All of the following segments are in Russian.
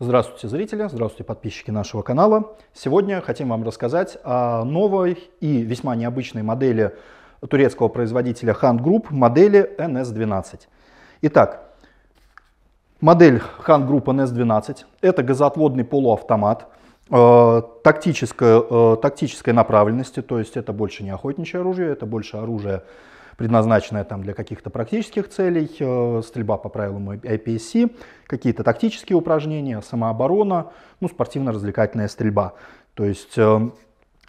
Здравствуйте, зрители, здравствуйте, подписчики нашего канала. Сегодня хотим вам рассказать о новой и весьма необычной модели турецкого производителя Hand Group, модели NS12. Итак, модель Hand Group NS12 – это газоотводный полуавтомат э, тактической, э, тактической направленности, то есть это больше не охотничье оружие, это больше оружие предназначенная там для каких-то практических целей, э, стрельба по правилам IPSC, какие-то тактические упражнения, самооборона, ну, спортивно-развлекательная стрельба. То есть э,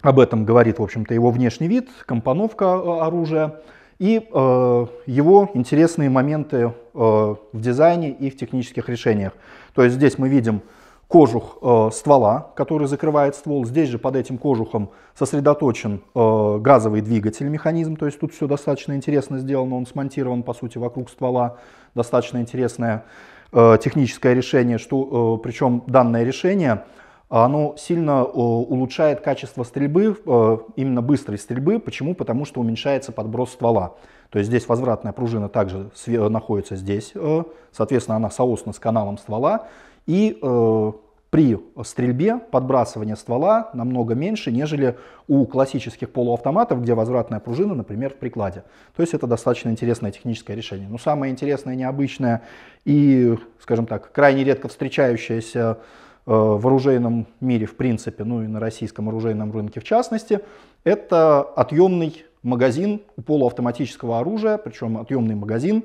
об этом говорит, в общем-то, его внешний вид, компоновка э, оружия и э, его интересные моменты э, в дизайне и в технических решениях. То есть здесь мы видим кожух э, ствола, который закрывает ствол. Здесь же под этим кожухом сосредоточен э, газовый двигатель, механизм. То есть тут все достаточно интересно сделано. Он смонтирован, по сути, вокруг ствола. Достаточно интересное э, техническое решение. Что, э, причем данное решение оно сильно э, улучшает качество стрельбы, э, именно быстрой стрельбы. Почему? Потому что уменьшается подброс ствола. То есть здесь возвратная пружина также находится здесь, э. соответственно, она соосна с каналом ствола и э, при стрельбе подбрасывание ствола намного меньше, нежели у классических полуавтоматов, где возвратная пружина, например, в прикладе. То есть это достаточно интересное техническое решение. Но самое интересное, необычное и, скажем так, крайне редко встречающееся э, в оружейном мире в принципе, ну и на российском оружейном рынке в частности, это отъемный магазин у полуавтоматического оружия, причем отъемный магазин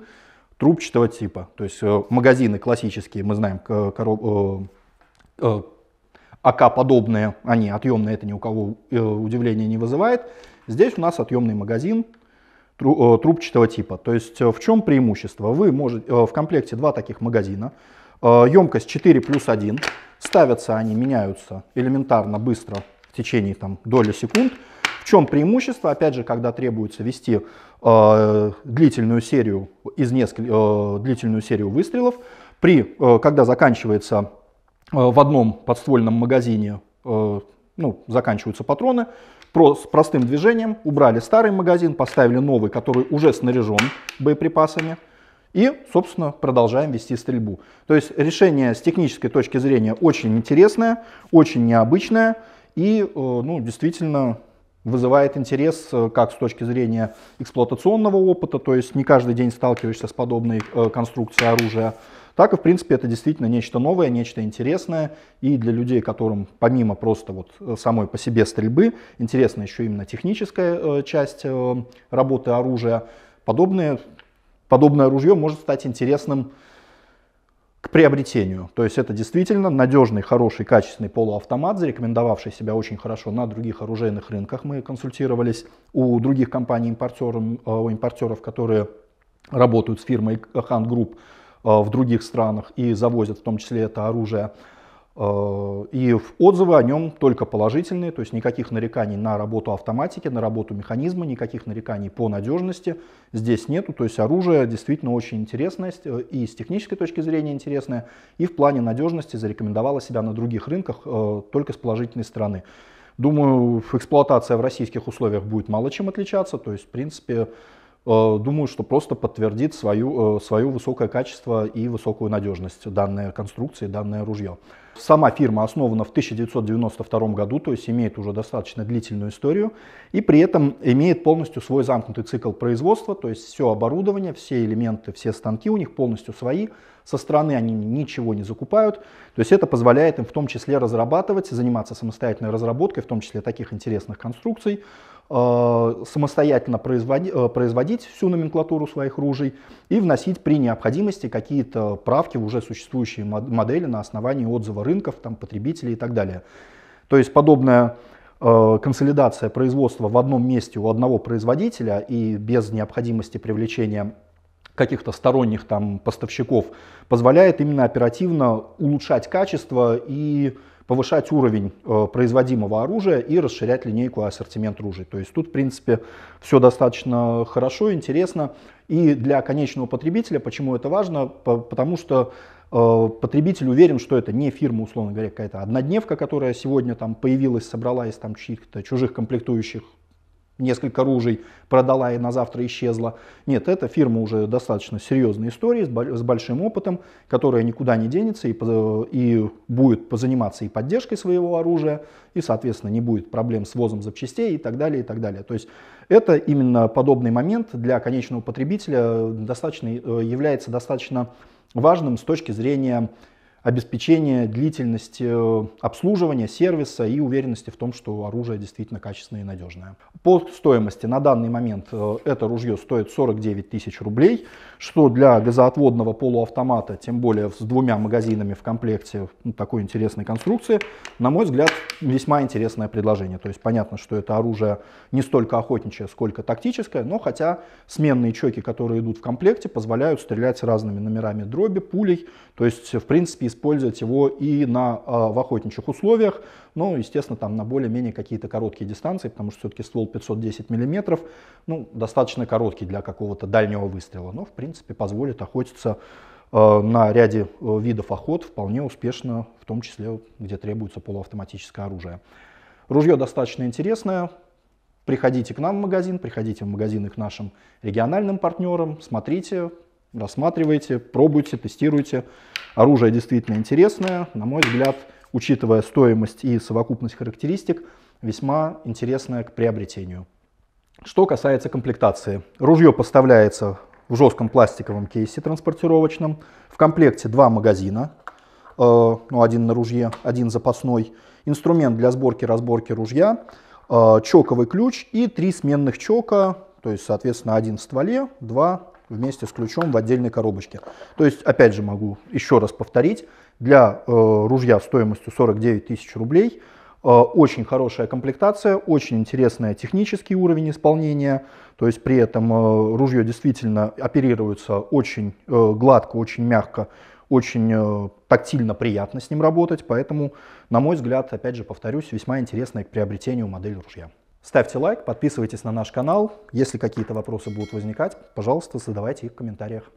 трубчатого типа. То есть э, магазины классические, мы знаем, э, короб... Э, АК-подобные, они отъемные, это ни у кого удивления не вызывает. Здесь у нас отъемный магазин трубчатого типа. То есть в чем преимущество? Вы можете в комплекте два таких магазина, емкость 4 плюс 1, ставятся они, меняются элементарно, быстро, в течение там, доли секунд. В чем преимущество? Опять же, когда требуется вести э, длительную, серию из несколь... э, длительную серию выстрелов, при, э, когда заканчивается э, в одном подствольном магазине, э, ну, заканчиваются патроны, про, с простым движением убрали старый магазин, поставили новый, который уже снаряжен боеприпасами, и, собственно, продолжаем вести стрельбу. То есть решение с технической точки зрения очень интересное, очень необычное, и, э, ну, действительно, вызывает интерес э, как с точки зрения эксплуатационного опыта, то есть не каждый день сталкиваешься с подобной э, конструкцией оружия, так и, в принципе, это действительно нечто новое, нечто интересное. И для людей, которым помимо просто вот э, самой по себе стрельбы, интересна еще именно техническая часть работы оружия, подобное, подобное ружье может стать интересным к приобретению. То есть это действительно надежный, хороший, качественный полуавтомат, зарекомендовавший себя очень хорошо на других оружейных рынках. Мы консультировались у других компаний импортеров, э, у импортеров, которые работают с фирмой Hand Group э, в других странах и завозят в том числе это оружие. Э, и отзывы о нем только положительные, то есть никаких нареканий на работу автоматики, на работу механизма, никаких нареканий по надежности здесь нету. То есть оружие действительно очень интересное э, и с технической точки зрения интересное, и в плане надежности зарекомендовало себя на других рынках э, только с положительной стороны. Думаю, эксплуатация в российских условиях будет мало чем отличаться, то есть в принципе Э, думаю, что просто подтвердит свою, э, свое высокое качество и высокую надежность данной конструкции, данное ружье. Сама фирма основана в 1992 году, то есть имеет уже достаточно длительную историю и при этом имеет полностью свой замкнутый цикл производства, то есть все оборудование, все элементы, все станки у них полностью свои, со стороны они ничего не закупают, то есть это позволяет им в том числе разрабатывать, заниматься самостоятельной разработкой, в том числе таких интересных конструкций, Э, самостоятельно производить, э, производить всю номенклатуру своих ружей и вносить при необходимости какие-то правки в уже существующие модели на основании отзыва рынков, там, потребителей и так далее. То есть подобная э, консолидация производства в одном месте у одного производителя и без необходимости привлечения каких-то сторонних там поставщиков, позволяет именно оперативно улучшать качество и повышать уровень э, производимого оружия и расширять линейку ассортимент ружей. То есть тут, в принципе, все достаточно хорошо, интересно. И для конечного потребителя, почему это важно? По потому что э, потребитель уверен, что это не фирма, условно говоря, какая-то однодневка, которая сегодня там появилась, собрала из там чьих-то чужих комплектующих несколько ружей продала и на завтра исчезла. Нет, эта фирма уже достаточно серьезная история с большим опытом, которая никуда не денется и, и будет позаниматься и поддержкой своего оружия, и, соответственно, не будет проблем с возом запчастей и так далее, и так далее. То есть это именно подобный момент для конечного потребителя э, достаточно, э, является достаточно важным с точки зрения обеспечение длительности э, обслуживания, сервиса и уверенности в том, что оружие действительно качественное и надежное. По стоимости на данный момент э, это ружье стоит 49 тысяч рублей, что для газоотводного полуавтомата, тем более с двумя магазинами в комплекте ну, такой интересной конструкции, на мой взгляд, весьма интересное предложение. То есть понятно, что это оружие не столько охотничье, сколько тактическое, но хотя сменные чеки, которые идут в комплекте, позволяют стрелять разными номерами дроби, пулей, то есть в принципе использовать его и на, а, в охотничьих условиях, но, ну, естественно, там на более-менее какие-то короткие дистанции, потому что все-таки ствол 510 мм, ну, достаточно короткий для какого-то дальнего выстрела, но, в принципе, позволит охотиться а, на ряде а, видов охот вполне успешно, в том числе, где требуется полуавтоматическое оружие. Ружье достаточно интересное, приходите к нам в магазин, приходите в магазины к нашим региональным партнерам, смотрите, рассматривайте, пробуйте, тестируйте. Оружие действительно интересное, на мой взгляд, учитывая стоимость и совокупность характеристик, весьма интересное к приобретению. Что касается комплектации. Ружье поставляется в жестком пластиковом кейсе транспортировочном. В комплекте два магазина, э, ну, один на ружье, один запасной. Инструмент для сборки-разборки ружья, э, чоковый ключ и три сменных чока, то есть, соответственно, один в стволе, два вместе с ключом в отдельной коробочке. То есть, опять же, могу еще раз повторить, для э, ружья стоимостью 49 тысяч рублей э, очень хорошая комплектация, очень интересный технический уровень исполнения, то есть при этом э, ружье действительно оперируется очень э, гладко, очень мягко, очень э, тактильно приятно с ним работать, поэтому, на мой взгляд, опять же повторюсь, весьма интересная к приобретению модель ружья. Ставьте лайк, подписывайтесь на наш канал. Если какие-то вопросы будут возникать, пожалуйста, задавайте их в комментариях.